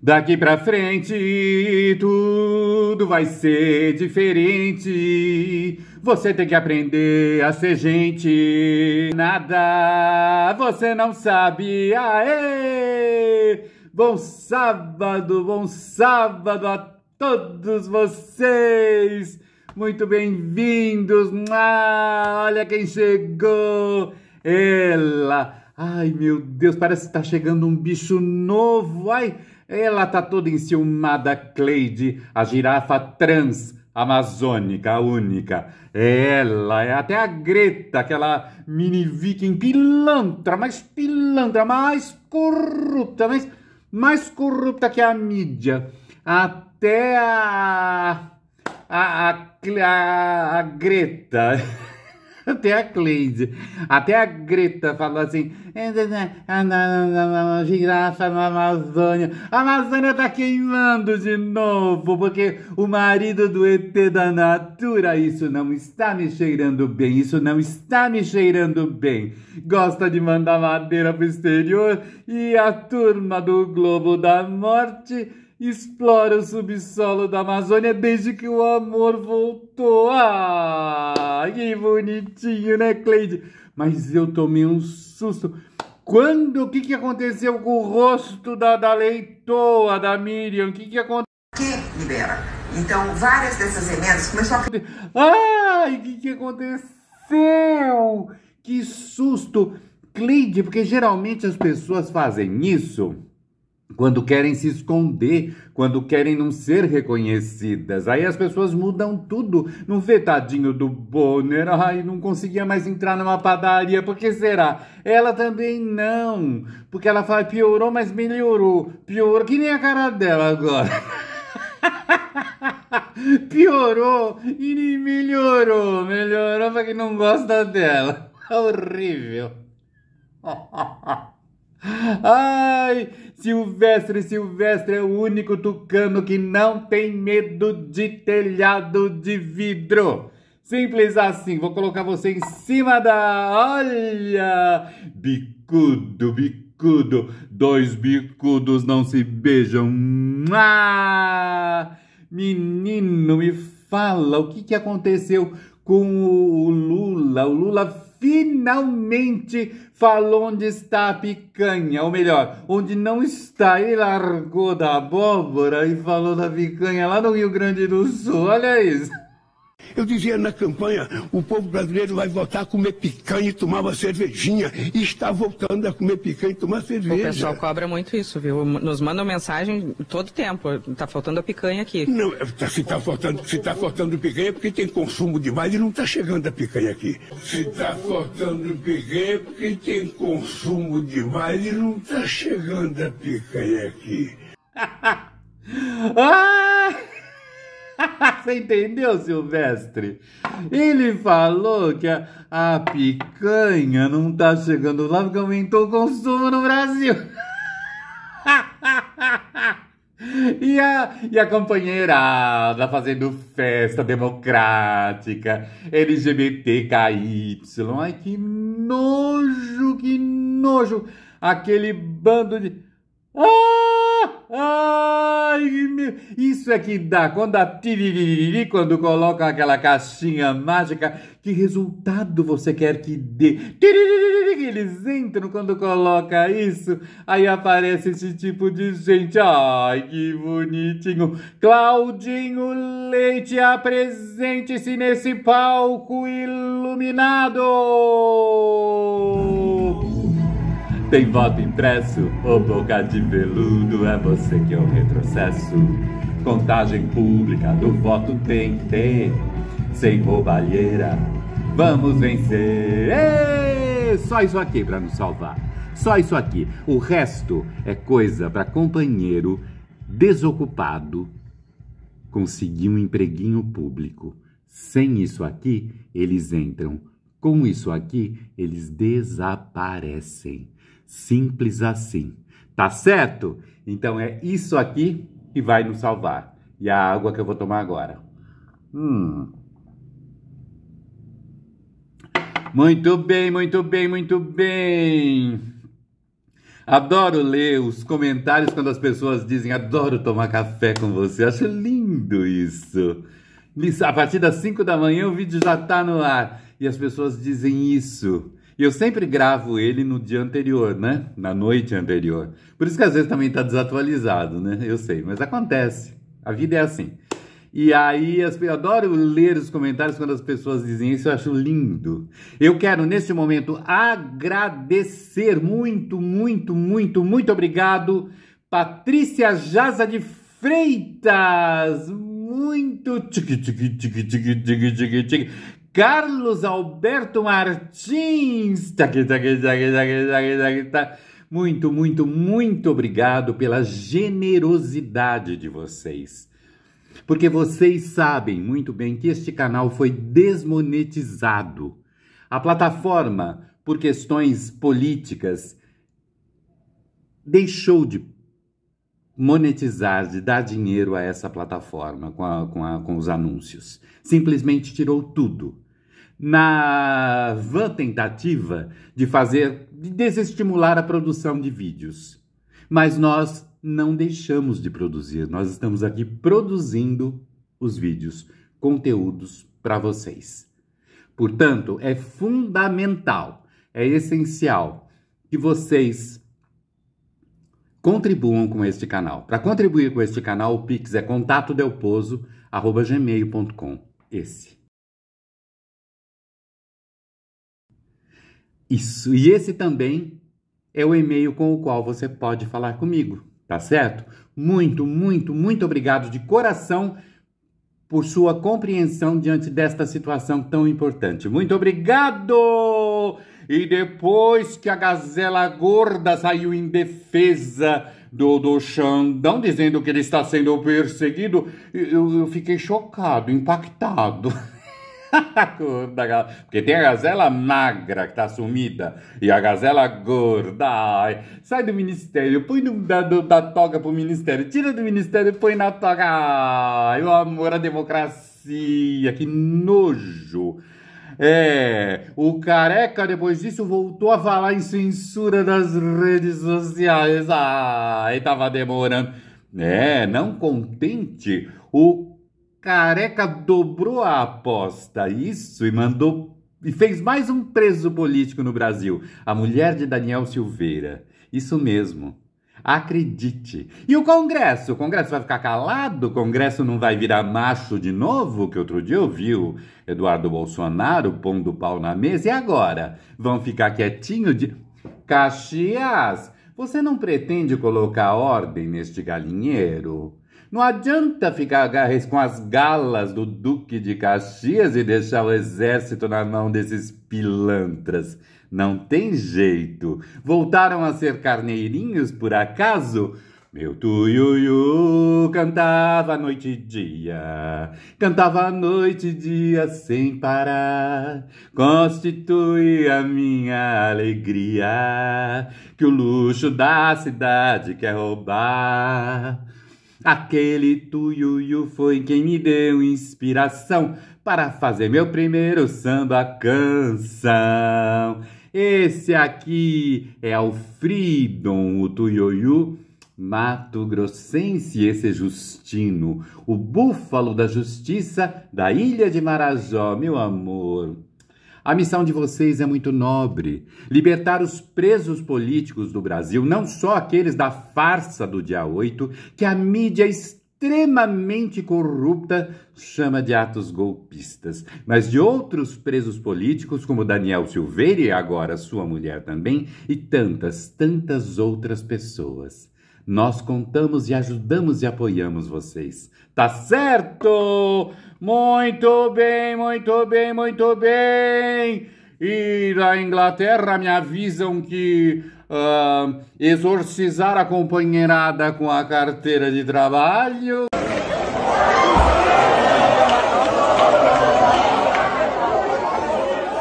Daqui pra frente tudo vai ser diferente. Você tem que aprender a ser gente. Nada você não sabe. Aê! Bom sábado, bom sábado a todos vocês. Muito bem-vindos. Ah, olha quem chegou. Ela. Ai, meu Deus, parece que tá chegando um bicho novo. Ai, ela tá toda enciumada, Cleide, a girafa trans amazônica, a única. Ela é até a Greta, aquela mini viking pilantra, mais pilantra, mais corrupta, mais, mais corrupta que a mídia. Até a, a, a, a, a Greta. Até a Cleide, até a Greta falou assim: girafa na Amazônia. A Amazônia tá queimando de novo, porque o marido do ET da Natura, isso não está me cheirando bem, isso não está me cheirando bem. Gosta de mandar madeira pro exterior e a turma do Globo da Morte explora o subsolo da Amazônia desde que o amor voltou. Ah, que bonitinho, né, Cleide? Mas eu tomei um susto. Quando, o que, que aconteceu com o rosto da, da leitoa, da Miriam? O que, que aconteceu? Que libera. Então, várias dessas emendas começou a... Ai, o que, que aconteceu? Que susto! Cleide, porque geralmente as pessoas fazem isso quando querem se esconder, quando querem não ser reconhecidas. Aí as pessoas mudam tudo. Não vê, tadinho do Bonner, ai, não conseguia mais entrar numa padaria, por que será? Ela também não, porque ela fala, piorou, mas melhorou. Piorou, que nem a cara dela agora. piorou e melhorou. Melhorou pra quem não gosta dela. É horrível. Ai, Silvestre, Silvestre é o único tucano que não tem medo de telhado de vidro. Simples assim, vou colocar você em cima da. Olha! Bicudo, bicudo, dois bicudos não se beijam. Ah! Menino, me fala o que, que aconteceu com o Lula. O Lula finalmente falou onde está a picanha, ou melhor, onde não está. Ele largou da abóbora e falou da picanha lá no Rio Grande do Sul. Olha isso. Eu dizia na campanha, o povo brasileiro vai voltar a comer picanha e tomar uma cervejinha. E está voltando a comer picanha e tomar cerveja. O pessoal cobra muito isso, viu? Nos mandam mensagem todo tempo. Está faltando a picanha aqui. Não, é, tá, se está faltando, se tá faltando picanha é porque tem consumo demais e não está chegando a picanha aqui. Se está faltando picanha é porque tem consumo demais e não está chegando a picanha aqui. ah! Você entendeu, Silvestre? Ele falou que a, a picanha não tá chegando lá porque aumentou o consumo no Brasil. E a, e a companheirada fazendo festa democrática, LGBTKY. Ai, que nojo, que nojo. Aquele bando de... Ah! Ah! Isso é que dá quando a tiriri, quando coloca aquela caixinha mágica, que resultado você quer que dê? eles entram quando coloca isso, aí aparece esse tipo de gente. Ai, que bonitinho. Claudinho Leite, apresente-se nesse palco iluminado. Tem voto impresso ou boca de veludo, é você que é o retrocesso. Contagem pública do voto tem que ter, sem roubalheira, vamos vencer! Ei! Só isso aqui para nos salvar. Só isso aqui. O resto é coisa para companheiro desocupado conseguir um empreguinho público. Sem isso aqui, eles entram. Com isso aqui, eles desaparecem. Simples assim. Tá certo? Então é isso aqui que vai nos salvar. E a água que eu vou tomar agora. Hum. Muito bem, muito bem, muito bem. Adoro ler os comentários quando as pessoas dizem adoro tomar café com você. Acho lindo isso. A partir das 5 da manhã o vídeo já está no ar e as pessoas dizem isso. E eu sempre gravo ele no dia anterior, né? Na noite anterior. Por isso que às vezes também está desatualizado, né? Eu sei, mas acontece. A vida é assim. E aí, eu adoro ler os comentários quando as pessoas dizem isso, eu acho lindo. Eu quero, neste momento, agradecer muito, muito, muito, muito obrigado, Patrícia Jaza de Freitas. Muito. Carlos Alberto Martins. Tá. Muito, muito, muito obrigado pela generosidade de vocês. Porque vocês sabem muito bem que este canal foi desmonetizado. A plataforma, por questões políticas, deixou de monetizar, de dar dinheiro a essa plataforma com, a, com, a, com os anúncios. Simplesmente tirou tudo na vã tentativa de fazer, de desestimular a produção de vídeos. Mas nós não deixamos de produzir, nós estamos aqui produzindo os vídeos, conteúdos para vocês. Portanto, é fundamental, é essencial que vocês contribuam com este canal. Para contribuir com este canal, o Pix é contato Esse Isso. E esse também é o e-mail com o qual você pode falar comigo, tá certo? Muito, muito, muito obrigado de coração por sua compreensão diante desta situação tão importante. Muito obrigado! E depois que a gazela gorda saiu em defesa do, do Xandão, dizendo que ele está sendo perseguido, eu, eu fiquei chocado, impactado. gorda, porque tem a gazela magra que tá sumida e a gazela gorda. Ai, sai do ministério, põe no, da, do, da toga pro ministério, tira do ministério e põe na toga. Ai, o amor à democracia, que nojo. É, o careca depois disso voltou a falar em censura das redes sociais. Ai, tava demorando. É, não contente, o Careca dobrou a aposta, isso, e mandou e fez mais um preso político no Brasil, a mulher de Daniel Silveira. Isso mesmo. Acredite. E o Congresso? O Congresso vai ficar calado? O Congresso não vai virar macho de novo? Que outro dia eu vi o Eduardo Bolsonaro pondo o pau na mesa. E agora? Vão ficar quietinho de. Caxias, você não pretende colocar ordem neste galinheiro? Não adianta ficar com as galas do Duque de Caxias e deixar o exército na mão desses pilantras. Não tem jeito. Voltaram a ser carneirinhos por acaso? Meu tuiuiu cantava noite e dia, cantava noite e dia sem parar. Constitui a minha alegria, que o luxo da cidade quer roubar. Aquele tuiuiu foi quem me deu inspiração para fazer meu primeiro samba canção. Esse aqui é Alfridon, o tuiuiu Mato Grossense, esse é Justino, o búfalo da justiça da ilha de Marajó, meu amor. A missão de vocês é muito nobre: libertar os presos políticos do Brasil, não só aqueles da farsa do dia 8, que a mídia extremamente corrupta chama de atos golpistas, mas de outros presos políticos, como Daniel Silveira e agora sua mulher também, e tantas, tantas outras pessoas. Nós contamos e ajudamos e apoiamos vocês. Tá certo? Muito bem, muito bem, muito bem. E da Inglaterra me avisam que uh, exorcizar a companheirada com a carteira de trabalho.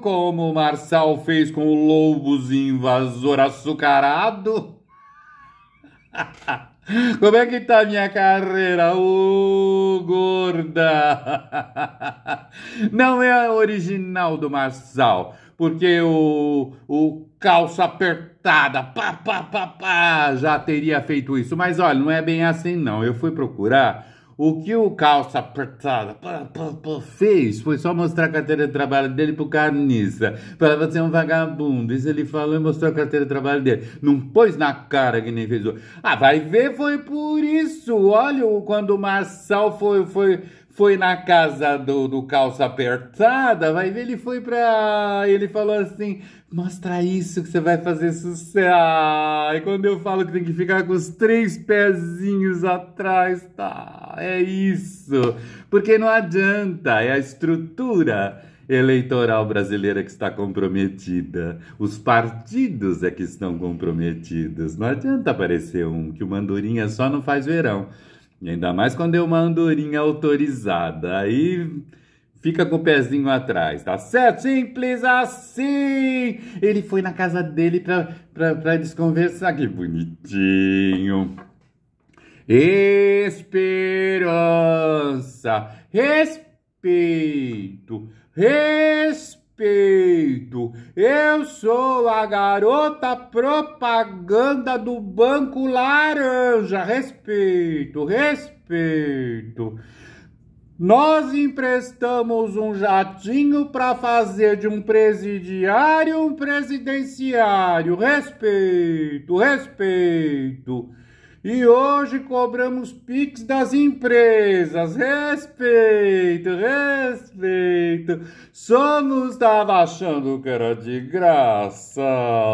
Como o Marçal fez com o Lobos Invasor Açucarado. Como é que tá a minha carreira? Ô, gorda! Não é original do Marçal, porque o, o calça apertada, pá, pá, pá, pá, já teria feito isso. Mas olha, não é bem assim não. Eu fui procurar o que o calça apertada fez foi só mostrar a carteira de trabalho dele pro carnista. Falar, você assim, é um vagabundo. Isso ele falou e mostrou a carteira de trabalho dele. Não pôs na cara que nem fez. Ah, vai ver, foi por isso. Olha, quando o Marçal foi, foi foi na casa do, do calça apertada, vai ver, ele foi pra. Ele falou assim: mostra isso que você vai fazer sucesso. Ah, e quando eu falo que tem que ficar com os três pezinhos atrás, tá? É isso. Porque não adianta, é a estrutura eleitoral brasileira que está comprometida. Os partidos é que estão comprometidos. Não adianta aparecer um que o Mandurinha só não faz verão. E ainda mais quando é uma andorinha autorizada. Aí fica com o pezinho atrás, tá certo? Simples assim! Ele foi na casa dele pra, pra, pra desconversar. Que bonitinho! Esperança, respeito, respeito, eu sou a garota propaganda do Banco Laranja. Respeito, respeito. Nós emprestamos um jatinho para fazer de um presidiário um presidenciário. Respeito, respeito. E hoje cobramos Pix das empresas. Respeito, respeito. Só não estava achando que era de graça.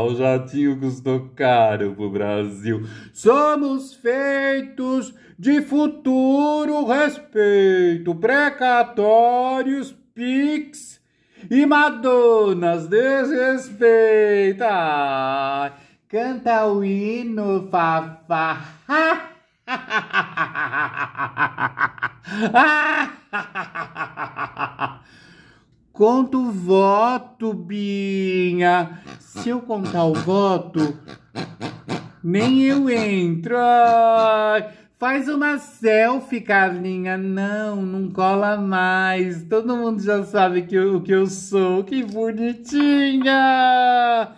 O jatinho custou caro pro Brasil. Somos feitos de futuro respeito. Precatórios, Pix e Madonas. Desrespeita. Canta o hino, Fafá. Conta o voto, Binha. Se eu contar o voto, nem eu entro. faz uma selfie, Carlinha. Não, não cola mais. Todo mundo já sabe que o que eu sou. Que bonitinha!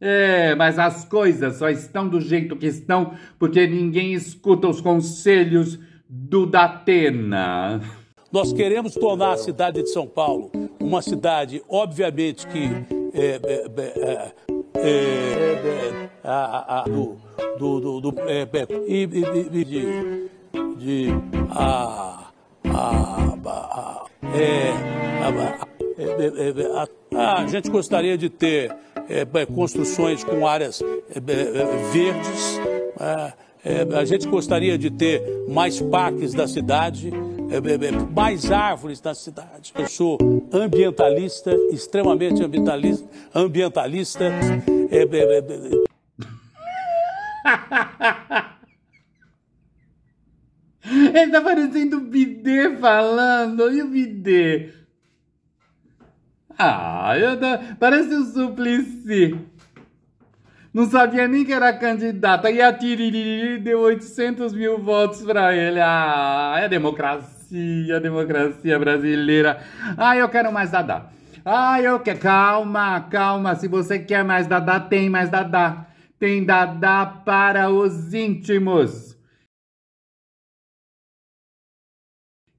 É, mas as coisas só estão do jeito que estão porque ninguém escuta os conselhos do Datena. Nós queremos tornar a cidade de São Paulo uma cidade, obviamente, que é, é, é, é, é do, do, do, é, de, de a, a, a, a gente gostaria de ter é, é, construções com áreas é, verdes. Né? a gente gostaria de ter mais parques da cidade, mais árvores da cidade. Eu sou ambientalista, extremamente ambientalista. ambientalista Ele tá parecendo o Bidê falando. olha o Bidê? Ah, eu tô... parece o Suplicy. Não sabia nem que era candidata. E a Tiriri deu 800 mil votos pra ele. Ah, é democracia, a democracia brasileira. Ah, eu quero mais Dadá. Ah, eu quero... Calma, calma. Se você quer mais Dadá, tem mais Dadá. Tem Dadá para os íntimos.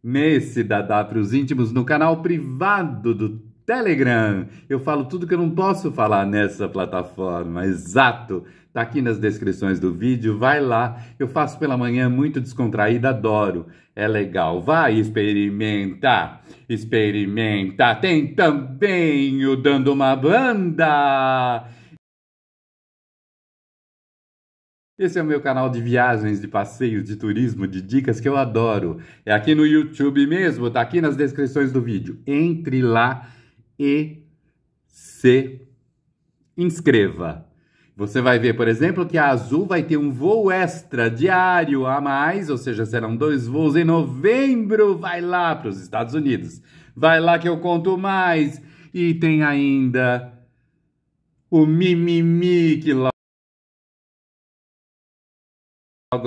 Nesse Dadá para os íntimos, no canal privado do Telegram. Eu falo tudo que eu não posso falar nessa plataforma. Exato. Tá aqui nas descrições do vídeo, vai lá. Eu faço pela manhã muito descontraída, adoro. É legal. Vai experimentar. Experimenta. Tem também o dando uma banda. Esse é o meu canal de viagens, de passeios, de turismo, de dicas que eu adoro. É aqui no YouTube mesmo, tá aqui nas descrições do vídeo. Entre lá e se inscreva. Você vai ver, por exemplo, que a Azul vai ter um voo extra diário a mais, ou seja, serão dois voos em novembro. Vai lá para os Estados Unidos. Vai lá que eu conto mais. E tem ainda o mimimi que logo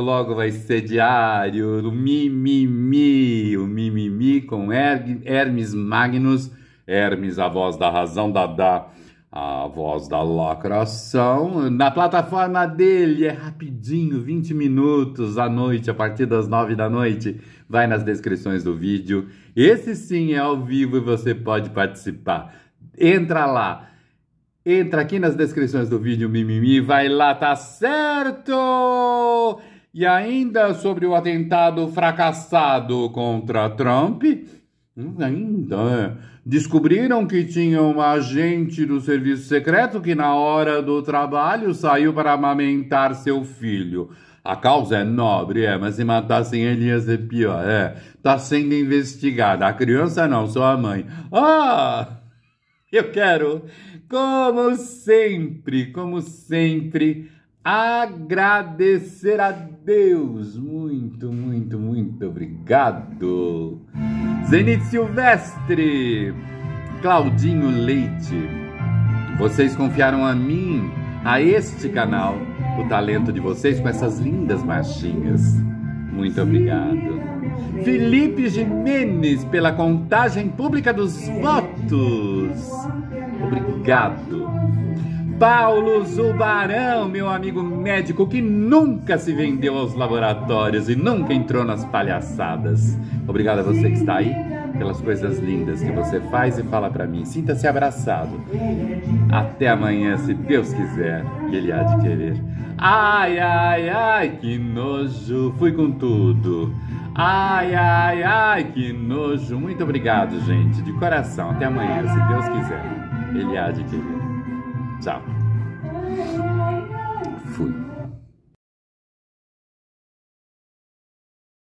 logo vai ser diário. O mimimi, o mimimi com Hermes Magnus Hermes, a voz da razão, Dada, a voz da lacração. Na plataforma dele é rapidinho, 20 minutos à noite, a partir das 9 da noite. Vai nas descrições do vídeo. Esse sim é ao vivo e você pode participar. Entra lá. Entra aqui nas descrições do vídeo, mimimi, vai lá, tá certo! E ainda sobre o atentado fracassado contra Trump, Ainda. É. Descobriram que tinha um agente do serviço secreto que, na hora do trabalho, saiu para amamentar seu filho. A causa é nobre, é, mas se matassem ele ia ser pior, é. Tá sendo investigada. A criança não, só a mãe. Ah! Eu quero, como sempre, como sempre, agradecer a Deus. Muito, muito, muito obrigado. Zenit Silvestre, Claudinho Leite. Vocês confiaram a mim, a este canal, o talento de vocês com essas lindas marchinhas. Muito obrigado. Felipe Jimenez, pela contagem pública dos votos. Obrigado. Paulo Zubarão, meu amigo médico que nunca se vendeu aos laboratórios e nunca entrou nas palhaçadas. Obrigado a você que está aí pelas coisas lindas que você faz e fala para mim. Sinta-se abraçado. Até amanhã, se Deus quiser, que ele há de querer. Ai, ai, ai, que nojo. Fui com tudo. Ai, ai, ai, que nojo. Muito obrigado, gente, de coração. Até amanhã, se Deus quiser, ele há de querer. Tchau. Fui.